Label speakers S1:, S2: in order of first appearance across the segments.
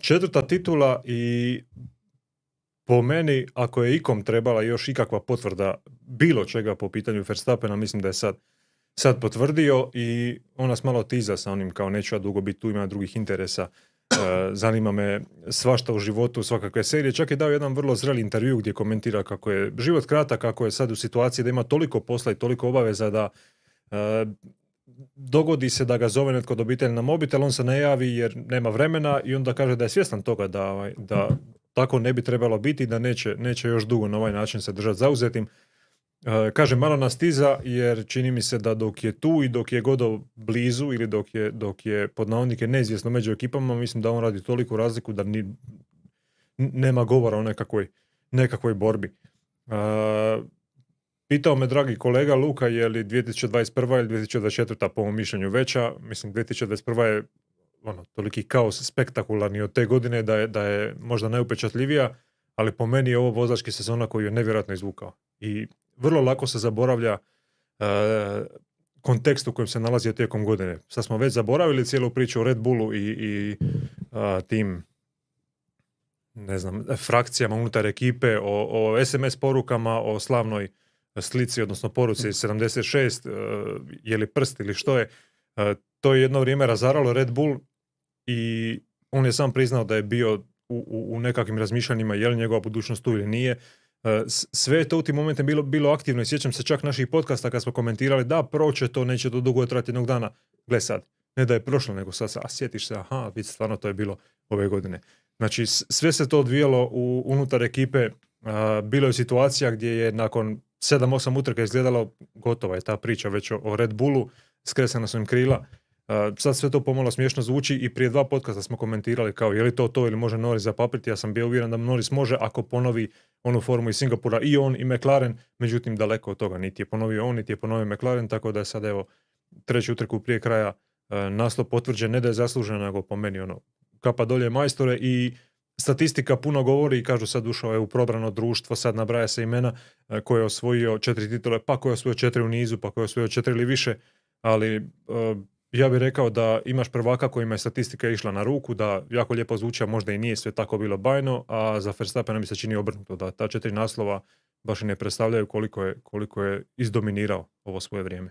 S1: Četvrta titula i po meni, ako je ikom trebala još ikakva potvrda bilo čega po pitanju Verstappena, mislim da je sad, sad potvrdio i onas nas malo tiza sa onim kao neću ja dugo biti tu, ima drugih interesa. E, zanima me svašta u životu, svakakve serije. Čak je dao jedan vrlo zreli intervju gdje komentira kako je život kratak, kako je sad u situaciji da ima toliko posla i toliko obaveza da e, dogodi se da ga zove netko od obitelji na mobitel, on se ne javi jer nema vremena i onda kaže da je svjestan toga da, ovaj, da tako ne bi trebalo biti i da neće, neće još dugo na ovaj način se držati zauzetim. E, kaže malo nastiza jer čini mi se da dok je tu i dok je godo blizu ili dok je, dok je pod navodnike neizvjesno među ekipama, mislim da on radi toliku razliku da ni, nema govora o nekakvoj, nekakvoj borbi. E, Pitao me dragi kolega Luka je li 2021. ili 2024. po mom mišljenju veća. Mislim, 2021. je ono, toliki kaos spektakularni od te godine da je, da je možda najupečatljivija, ali po meni je ovo vozački sezona koju je nevjerojatno izvukao. I vrlo lako se zaboravlja eh, kontekst u kojem se nalazi tijekom godine. Sad smo već zaboravili cijelu priču o Red Bullu i, i eh, tim ne znam, frakcijama unutar ekipe, o SMS porukama, o slavnoj slici, odnosno poruci 76, e, je li prst ili što je, e, to je jedno vrijeme razaralo Red Bull i on je sam priznao da je bio u, nekakvim razmišljanjima je li njegova budućnost tu ili nije. E, sve je to u tim momentima bilo, bilo aktivno i sjećam se čak naših podcasta kad smo komentirali da proće to, neće to dugo trati jednog dana. Gle sad, ne da je prošlo, nego sad a sjetiš se, aha, stvarno to je bilo ove godine. Znači, sve se to odvijalo u, unutar ekipe bilo je situacija gdje je nakon 7-8 utrka izgledalo gotova je ta priča već o Red Bullu, skresana su im krila. Sad sve to pomalo smiješno zvuči i prije dva podcasta smo komentirali kao je li to to ili može Norris zapapriti, ja sam bio uvjeren da Norris može ako ponovi onu formu iz Singapura i on i McLaren, međutim daleko od toga niti je ponovio on niti je ponovio McLaren, tako da je sad evo treću utrku prije kraja e, naslov potvrđen, ne da je zaslužen, nego po meni ono kapa dolje majstore i statistika puno govori i kažu sad ušao je u probrano društvo, sad nabraja se imena e, koje je osvojio četiri titule, pa koje je osvojio četiri u nizu, pa koje je osvojio četiri ili više, ali e, ja bih rekao da imaš prvaka kojima je statistika išla na ruku, da jako lijepo zvuči, a možda i nije sve tako bilo bajno, a za Verstappena mi se čini obrnuto, da ta četiri naslova baš i ne predstavljaju koliko je izdominirao ovo svoje vrijeme.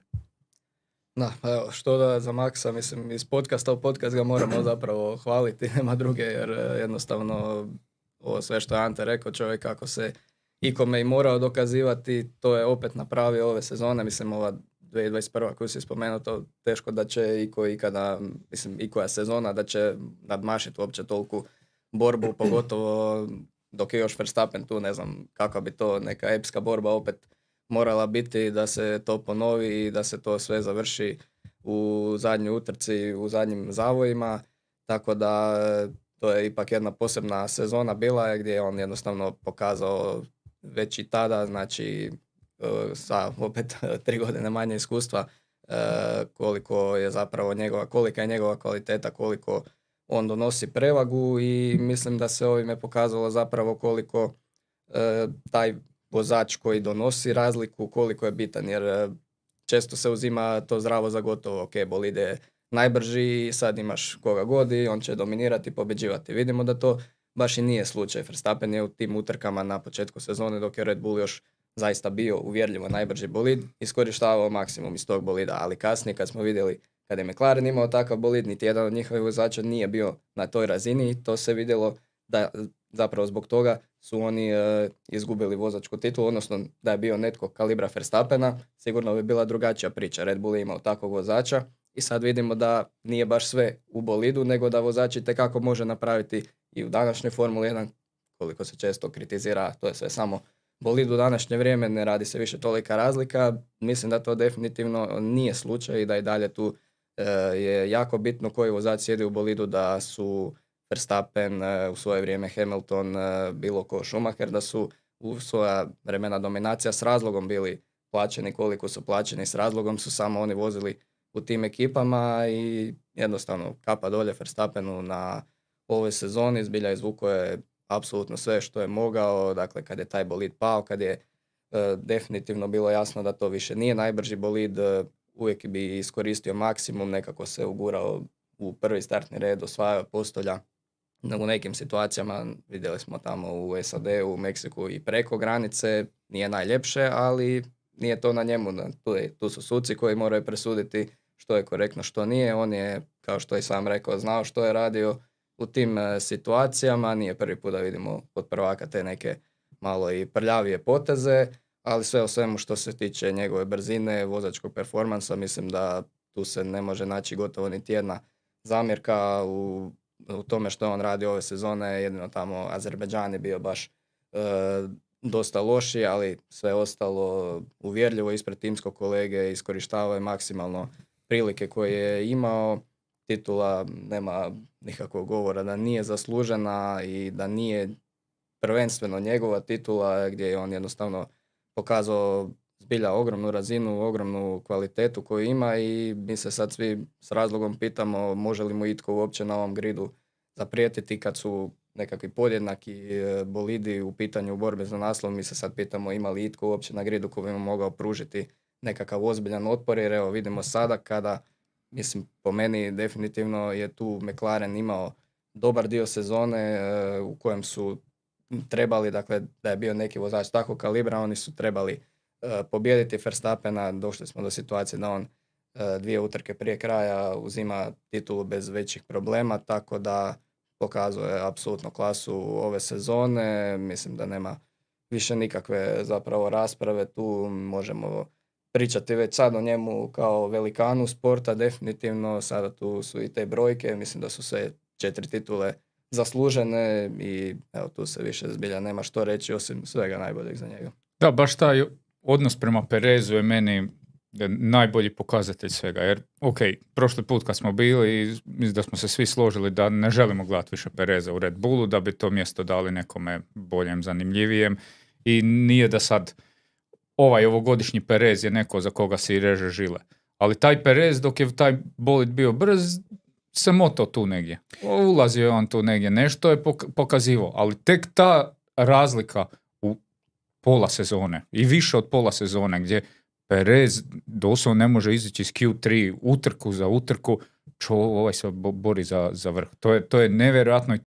S2: Da, pa što da za Maksa, mislim, iz podcasta u podcast ga moramo zapravo hvaliti, nema druge, jer e, jednostavno ovo sve što je Ante rekao, čovjek kako se ikome i morao dokazivati, to je opet napravio ove sezone, mislim, ova 2021. koju si spomenuo, to teško da će i ikada, mislim, i koja sezona da će nadmašiti uopće toliku borbu, pogotovo dok je još Verstappen tu, ne znam kakva bi to neka epska borba opet morala biti da se to ponovi i da se to sve završi u zadnjoj utrci, u zadnjim zavojima. Tako da to je ipak jedna posebna sezona bila gdje je on jednostavno pokazao već i tada, znači e, sa opet tri godine manje iskustva, e, koliko je zapravo njegova, kolika je njegova kvaliteta, koliko on donosi prevagu i mislim da se ovime pokazalo zapravo koliko e, taj vozač koji donosi razliku koliko je bitan jer e, često se uzima to zdravo za gotovo, ok, bolide je najbrži, sad imaš koga god i on će dominirati i pobeđivati. Vidimo da to baš i nije slučaj. Verstappen je u tim utrkama na početku sezone dok je Red Bull još zaista bio uvjerljivo najbrži bolid, iskorištavao maksimum iz tog bolida, ali kasnije kad smo vidjeli kada je McLaren imao takav bolid, niti jedan od njihovih vozača nije bio na toj razini i to se vidjelo da zapravo zbog toga su oni e, izgubili vozačku titulu, odnosno da je bio netko kalibra Verstappena, sigurno bi bila drugačija priča. Red Bull je imao takvog vozača i sad vidimo da nije baš sve u bolidu, nego da vozači kako može napraviti i u današnjoj Formuli 1, koliko se često kritizira, to je sve samo bolid u današnje vrijeme, ne radi se više tolika razlika. Mislim da to definitivno nije slučaj i da i dalje tu e, je jako bitno koji vozač sjedi u bolidu, da su Verstappen, e, u svoje vrijeme Hamilton, e, bilo ko Schumacher, da su u svoja vremena dominacija s razlogom bili plaćeni koliko su plaćeni, s razlogom su samo oni vozili u tim ekipama i jednostavno kapa dolje Verstappenu na ovoj sezoni, zbilja izvuko je apsolutno sve što je mogao, dakle kad je taj bolid pao, kad je e, definitivno bilo jasno da to više nije najbrži bolid, uvijek bi iskoristio maksimum, nekako se ugurao u prvi startni red, osvajao postolja, u nekim situacijama vidjeli smo tamo u SAD, u Meksiku i preko granice, nije najljepše, ali nije to na njemu. Tu, tu su suci koji moraju presuditi što je korektno, što nije. On je, kao što je sam rekao, znao što je radio u tim e, situacijama. Nije prvi put da vidimo od prvaka te neke malo i prljavije poteze, ali sve o svemu što se tiče njegove brzine, vozačkog performansa, mislim da tu se ne može naći gotovo niti jedna zamjerka u u tome što on radi ove sezone, jedino tamo Azerbeđan je bio baš e, dosta loši, ali sve ostalo uvjerljivo ispred timskog kolege, iskorištavao je maksimalno prilike koje je imao. Titula nema nikakvog govora da nije zaslužena i da nije prvenstveno njegova titula gdje je on jednostavno pokazao zbilja ogromnu razinu, ogromnu kvalitetu koju ima i mi se sad svi s razlogom pitamo može li mu itko uopće na ovom gridu zaprijetiti kad su nekakvi podjednaki e, bolidi u pitanju borbe za naslov. Mi se sad pitamo ima li itko uopće na gridu koji bi mu mogao pružiti nekakav ozbiljan otpor jer evo vidimo sada kada mislim po meni definitivno je tu McLaren imao dobar dio sezone e, u kojem su trebali, dakle da je bio neki vozač takvog kalibra, oni su trebali E, pobijediti Verstappena, došli smo do situacije da on e, dvije utrke prije kraja uzima titulu bez većih problema, tako da pokazuje apsolutno klasu ove sezone. Mislim da nema više nikakve zapravo rasprave tu. Možemo pričati već sad o njemu kao velikanu sporta, definitivno. Sada tu su i te brojke. Mislim da su sve četiri titule zaslužene i evo tu se više zbilja nema što reći osim svega najboljeg za njega.
S1: Da, baš taj odnos prema Perezu je meni najbolji pokazatelj svega. Jer, ok, prošli put kad smo bili, da smo se svi složili da ne želimo gledati više Pereza u Red Bullu, da bi to mjesto dali nekome boljem, zanimljivijem. I nije da sad ovaj ovogodišnji Perez je neko za koga se i reže žile. Ali taj Perez, dok je taj bolid bio brz, se moto tu negdje. Ulazio je on tu negdje, nešto je pokazivo. Ali tek ta razlika pola sezone i više od pola sezone gdje Perez doslovno ne može izići iz Q3 utrku za utrku, čo ovaj se bori za, za vrh. To je, to je nevjerojatno i